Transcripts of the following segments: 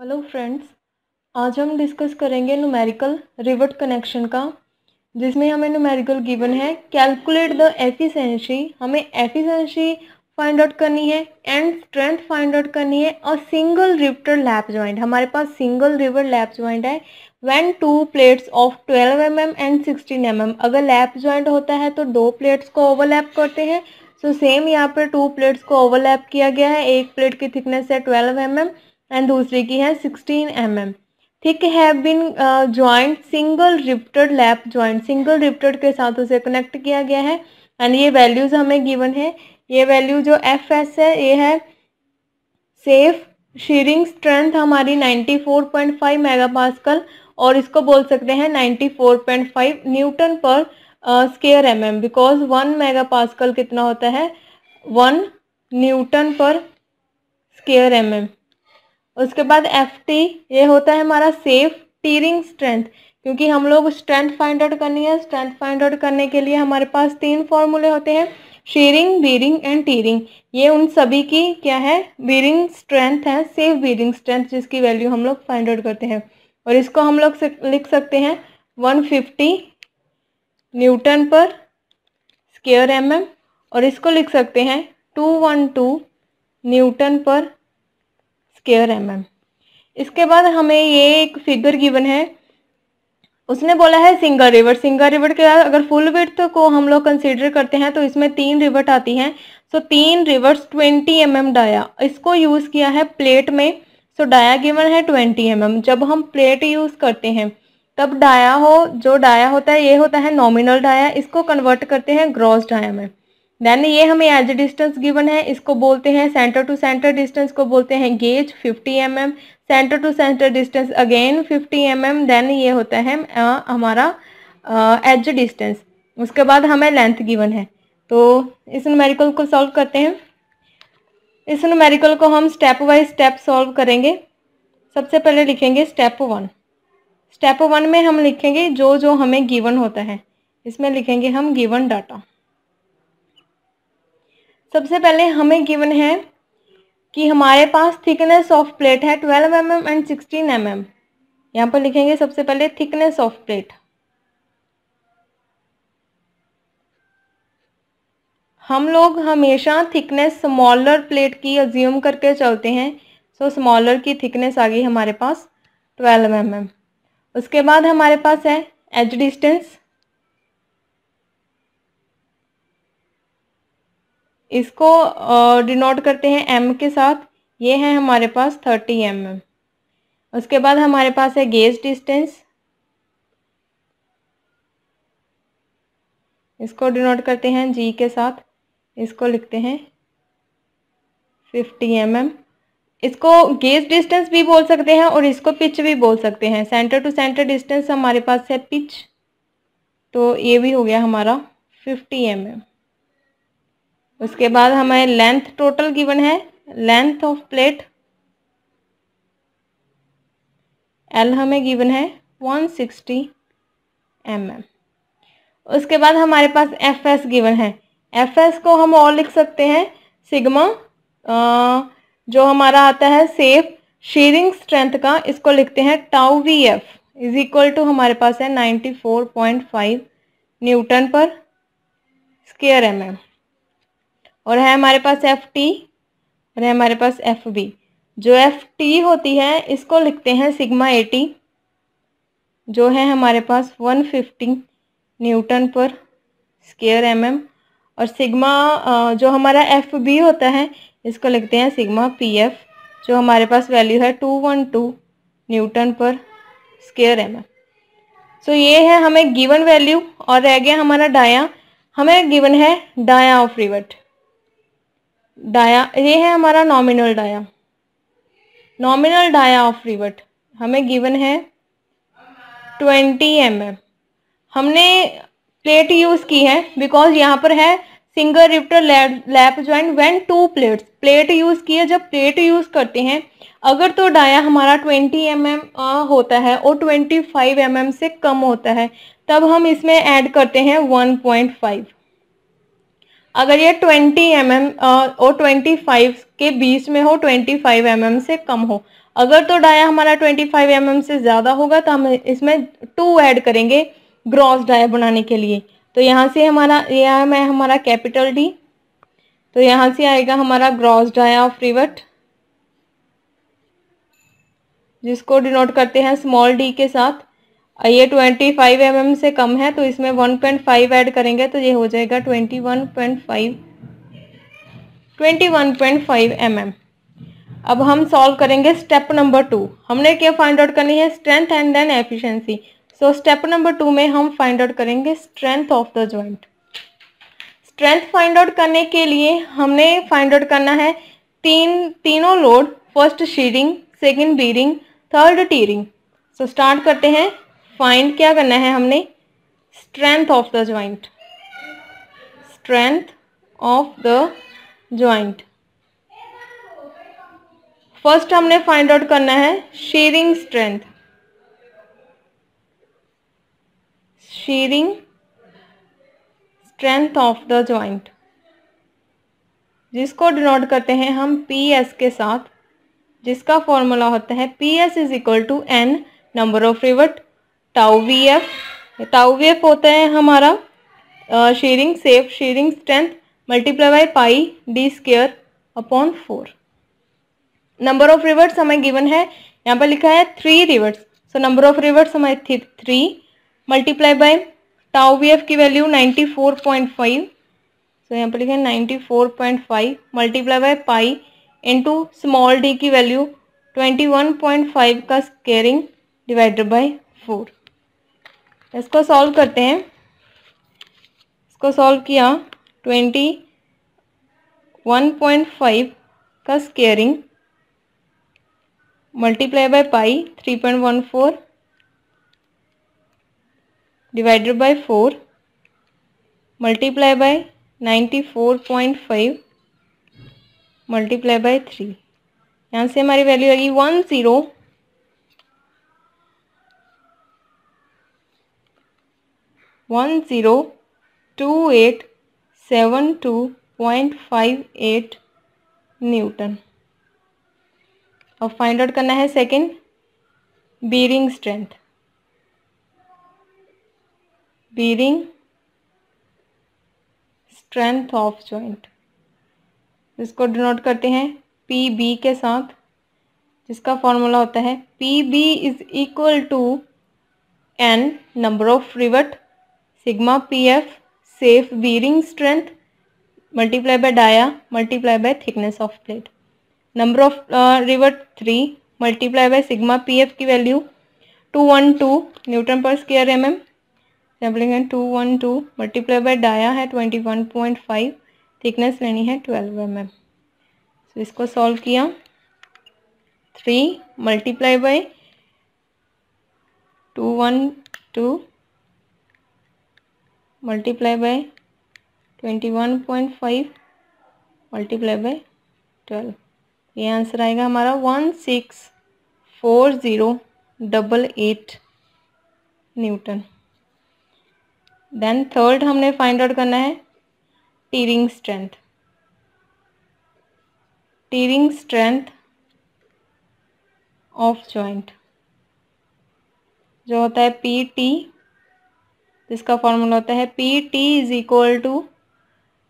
Hello friends आज हम discuss करेंगे न्यूमेरिकल रिवर्ट कनेक्शन का जिसमें हमें न्यूमेरिकल गिवन है कैलकुलेट द एफिशिएंसी हमें एफिशिएंसी फाइंड आउट करनी है एंड स्ट्रेंथ फाइंड आउट करनी है और सिंगल रिप्टर लैप ज्वाइंट हमारे पास सिंगल रिवर लैप ज्वाइंट है when two plates of 12 M M and 16 M M अगर लैप ज्वाइंट होता है तो दो प्लेट्स को ओवरलैप करते हैं सो सेम यहाँ पर टू प्लेट्स को ओवरलैप किया गया है एक प्लेट की थिकनेस है ट्वेल्व एम mm, एंड दूसरे की है 16 एम एम ठीक have been joint single riveted lap joint single riveted के साथ उसे कनेक्ट किया गया है एंड ये वैल्यूज़ हमें गिवन है ये वैल्यू जो एफ एस है ये है सेफ शीरिंग स्ट्रेंथ हमारी 94.5 मेगापास्कल और इसको बोल सकते हैं 94.5 न्यूटन पर square M M because one mega pascal कितना होता है वन न्यूटन पर स्केयर एम एम उसके बाद एफ टी ये होता है हमारा सेफ टीरिंग स्ट्रेंथ क्योंकि हम लोग स्ट्रेंथ फाइंड आउट करनी है स्ट्रेंथ फाइंड आउट करने के लिए हमारे पास तीन फॉर्मूले होते हैं शेयरिंग बीरिंग एंड टीरिंग ये उन सभी की क्या है बीरिंग स्ट्रेंथ है सेफ बीरिंग स्ट्रेंथ जिसकी वैल्यू हम लोग फाइंड आउट करते हैं और इसको हम लोग लिख सकते हैं 150 न्यूटन पर स्केयर एम एम और इसको लिख सकते हैं 212 न्यूटन पर स्केयर एम एम इसके बाद हमें ये एक फिगर गिवन है उसने बोला है सिंगल रिवर सिंगल रिवर के बाद अगर फुल विर्थ को हम लोग कंसिडर करते हैं तो इसमें तीन रिवर्ट आती हैं सो so, तीन rivets twenty M M dia इसको यूज़ किया है प्लेट में सो so, डाया गिवन है ट्वेंटी एम एम जब हम प्लेट यूज़ करते हैं तब डाया हो जो डाया होता है ये होता है नॉमिनल डाया इसको कन्वर्ट करते हैं ग्रॉस डाया में देन ये हमें एज डिस्टेंस गिवन है इसको बोलते हैं सेंटर टू सेंटर डिस्टेंस को बोलते हैं gauge 50 M M centre to centre distance again 50 M M then ये होता है आ, हमारा एज डिस्टेंस उसके बाद हमें लेंथ गिवन है तो इस नुमेरिकल को सॉल्व करते हैं इस नुमेरिकल को हम स्टेप बाय स्टेप सॉल्व करेंगे सबसे पहले लिखेंगे स्टेप वन स्टेप वन में हम लिखेंगे जो जो हमें गिवन होता है इसमें लिखेंगे हम गिवन डाटा सबसे पहले हमें गिवन है कि हमारे पास थिकनेस ऑफ प्लेट है 12 M M and 16 M M यहाँ पर लिखेंगे सबसे पहले थिकनेस ऑफ प्लेट हम लोग हमेशा थिकनेस स्मॉलर प्लेट की अज्यूम करके चलते हैं सो so, स्मॉलर की थिकनेस आ गई हमारे पास 12 एम mm. उसके बाद हमारे पास है एज डिस्टेंस इसको डिनोट करते हैं एम के साथ ये है हमारे पास थर्टी एम एम उसके बाद हमारे पास है गेज डिस्टेंस इसको डिनोट करते हैं जी के साथ इसको लिखते हैं फिफ्टी एम एम इसको गेज डिस्टेंस भी बोल सकते हैं और इसको पिच भी बोल सकते हैं सेंटर टू सेंटर डिस्टेंस हमारे पास है पिच तो ये भी हो गया हमारा फिफ्टी एम एम उसके बाद हमें लेंथ टोटल गिवन है लेंथ ऑफ प्लेट एल हमें गिवन है 160 सिक्सटी mm. उसके बाद हमारे पास एफ एस गिवन है एफ एस को हम और लिख सकते हैं सिग्मा जो हमारा आता है सेफ शेयरिंग स्ट्रेंथ का इसको लिखते हैं tau we F is equal to हमारे पास है 94.5 न्यूटन पर स्केयर एम mm. और है हमारे पास एफ टी और है हमारे पास एफ बी जो एफ टी होती है इसको लिखते हैं सिग्मा टी जो है हमारे पास वन फिफ्टी न्यूटन पर स्केयर एम एम और सिग्मा जो हमारा एफ बी होता है इसको लिखते हैं सिग्मा पी एफ जो हमारे पास वैल्यू है टू वन टू न्यूटन पर स्केयर एम एम सो ये है हमें गिवन वैल्यू और रह गया हमारा डाया हमें गिवन है डाया ऑफ रिवर्ट डाया ये है हमारा nominal dia nominal dia of rivet हमें गिवन है ट्वेंटी एम mm. हमने प्लेट यूज़ की है बिकॉज यहाँ पर है single riveted lap joint when two plates plate use की है जब प्लेट यूज़ करते हैं अगर तो डाया हमारा 20 एम mm होता है और 25 एम mm से कम होता है तब हम इसमें ऐड करते हैं 1.5 अगर ये 20 एम mm और 25 के बीच में हो 25 फाइव mm से कम हो अगर तो डाया हमारा 25 फाइव mm से ज़्यादा होगा तो हम इसमें टू ऐड करेंगे ग्रॉस डाया बनाने के लिए तो यहाँ से हमारा ये है हमारा कैपिटल डी तो यहाँ से आएगा हमारा ग्रॉस डाया ऑफ रिवर्ट जिसको डिनोट करते हैं स्मॉल डी के साथ ये 25 फाइव mm से कम है तो इसमें 1.5 ऐड करेंगे तो ये हो जाएगा 21.5 21.5 mm अब हम सॉल्व करेंगे स्टेप नंबर टू हमने क्या फाइंड आउट करनी है strength and then efficiency so step number two में हम फाइंड आउट करेंगे strength of the joint strength find out करने के लिए हमने फाइंड आउट करना है तीन तीनों load first shearing second bearing third tearing so start करते हैं फाइंड क्या करना है हमने strength of the joint strength of the joint first हमने फाइंड आउट करना है shearing strength shearing strength of the joint जिसको डिनोट करते हैं हम पी एस के साथ जिसका फॉर्मूला होता है P S is equal to N number of rivet tau v f v f v f होता है हमारा shearing safe shearing strength multiply by pi D square upon four number of rivets हमें given है यहाँ पर लिखा है three rivets so number of rivets हमारे थी three multiply by tau we f की value ninety four point five so यहाँ पर लिखा है ninety four point five multiply by pi into small D की value twenty one point five का squaring divided by four इसको solve करते हैं इसको सॉल्व किया ट्वेंटी वन पॉइंट फाइव का squaring multiply by pi three point one four divided by four multiply by ninety four point five multiply by three यहाँ से हमारी वैल्यू आएगी one zero one zero two eight seven two point five eight newton और find out करना है second bearing strength bearing strength of joint इसको denote करते हैं पी बी के साथ जिसका फॉर्मूला होता है P B is equal to N number of rivet sigma P F safe bearing strength multiply by dia multiply by thickness of plate number of rivet three multiply by sigma P F की value two one two newton per square M M डेवलिंग है two one two multiply by dia है twenty one point five thickness लेनी है twelve M M so इसको solve किया three multiply by two one two multiply twenty one point five multiply by twelve ये answer आएगा हमारा one six four zero double eight newton then third हमने find out करना है tearing strength tearing strength of joint जो होता है P T तो इसका फॉर्मूला होता है P T is equal to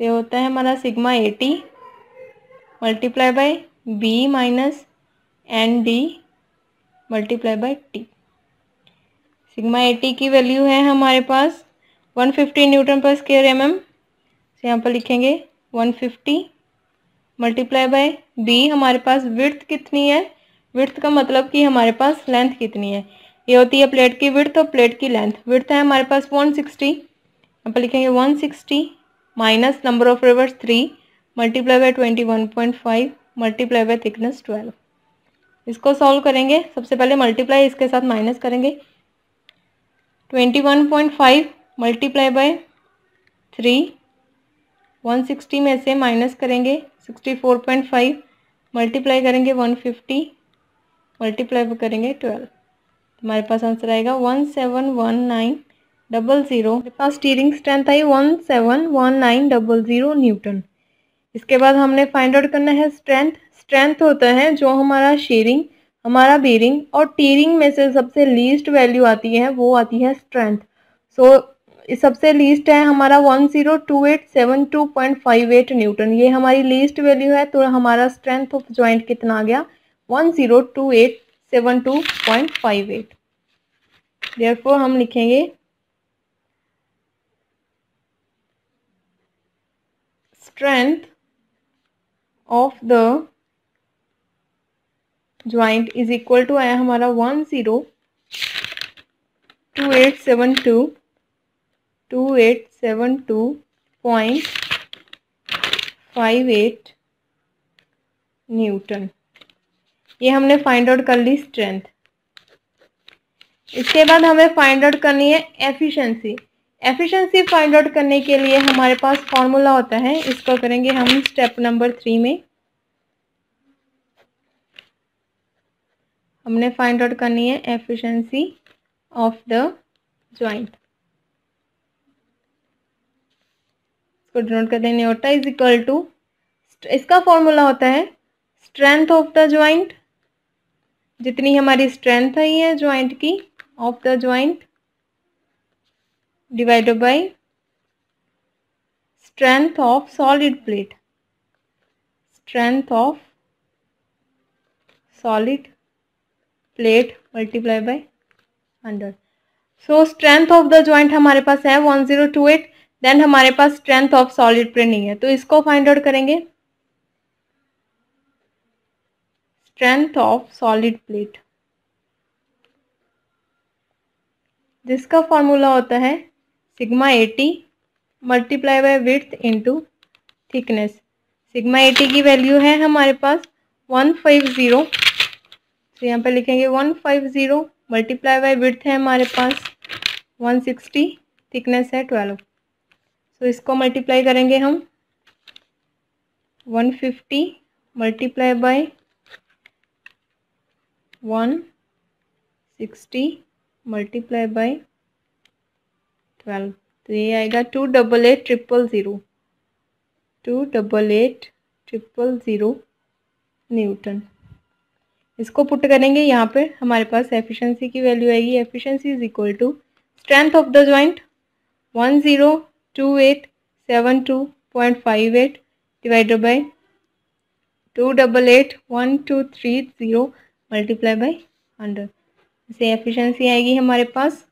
ये होता है हमारा sigma A T multiply by B minus N D multiply by T sigma AT की वैल्यू है हमारे पास 150 न्यूटन पर स्केयर एम एम यहाँ पर लिखेंगे 150 मल्टीप्लाई बाय बी हमारे पास विर्थ कितनी है विर्थ का मतलब कि हमारे पास लेंथ कितनी है ये होती है प्लेट की विर्थ और प्लेट की लेंथ विड्थ है हमारे पास वन सिक्सटी यहाँ पर लिखेंगे one sixty minus number of rivets three multiply by twenty one point five multiply by thickness twelve इसको सॉल्व करेंगे सबसे पहले मल्टीप्लाई इसके साथ माइनस करेंगे twenty one point five multiply by three one sixty में से माइनस करेंगे sixty four point five multiply करेंगे वन फिफ्टी मल्टीप्लाई करेंगे ट्वेल्व हमारे पास आंसर आएगा one seven one nine double zero मेरे पास tearing strength I one seven one nine double zero newton इसके बाद हमने फाइंड आउट करना है स्ट्रेंथ स्ट्रेंथ होता है जो हमारा शेयरिंग हमारा बेरिंग और टीरिंग में से सबसे लीस्ट वैल्यू आती है वो आती है स्ट्रेंथ सो so, सबसे लीस्ट है हमारा one zero two eight seven two point five eight newton ये हमारी लीस्ट वैल्यू है तो हमारा स्ट्रेंथ ऑफ जॉइंट कितना आ गया one zero two eight seven two point five eight therefore हम लिखेंगे strength of the joint is equal to आया हमारा one zero two eight seven two two eight seven two point five eight newton ये हमने find out कर ली strength इसके बाद हमें फाइंड आउट करनी है एफिशिएंसी एफिशिएंसी फाइंड आउट करने के लिए हमारे पास फॉर्मूला होता है इसको करेंगे हम स्टेप नंबर थ्री में हमने फाइंड आउट करनी है एफिशिएंसी ऑफ द ज्वाइंट इसको डिनोट कर देने होता है इज इक्वल टू इसका फॉर्मूला होता है स्ट्रेंथ ऑफ द ज्वाइंट जितनी हमारी स्ट्रेंथ आई है ज्वाइंट की of the joint divided by strength of solid plate strength of solid plate multiply by hundred so strength of the joint हमारे पास है one zero two eight then हमारे पास strength of solid plate नहीं है तो इसको फाइंड आउट करेंगे स्ट्रेंथ ऑफ सॉलिड प्लेट जिसका फॉर्मूला होता है sigma AT multiply by with into thickness sigma AT की वैल्यू है हमारे पास वन फाइव ज़ीरो तो यहाँ पर लिखेंगे one five zero multiply by with है हमारे पास वन सिक्सटी थिकनेस है ट्वेल्व सो so, इसको मल्टीप्लाई करेंगे हम one fifty multiply by one sixty multiply by twelve तो ये आएगा two double eight triple zero two double eight triple zero newton इसको पुट करेंगे यहाँ पे हमारे पास एफिशिएंसी की वैल्यू आएगी efficiency is equal to strength of the joint one zero two eight seven two point five eight divided by two double eight one two three zero multiply by hundred जैसे efficiency आएगी हमारे पास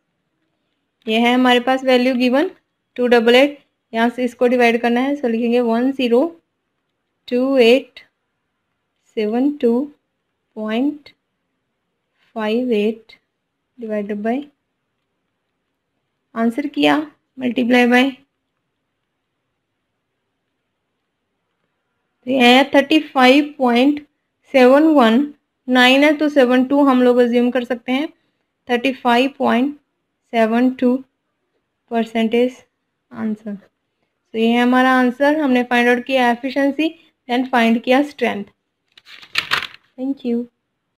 यह है हमारे पास value given two double eight यहाँ से इसको डिवाइड करना है सो लिखेंगे one zero two eight seven two point five eight divided by answer किया मल्टीप्लाई बाय तो यह है thirty five point seven one nine है तो सेवन टू हम लोग एज्यूम कर सकते हैं thirty five point seven two percentage answer तो ये है हमारा आंसर हमने फाइंड आउट किया एफिशिएंसी देन फाइंड किया स्ट्रेंथ थैंक यू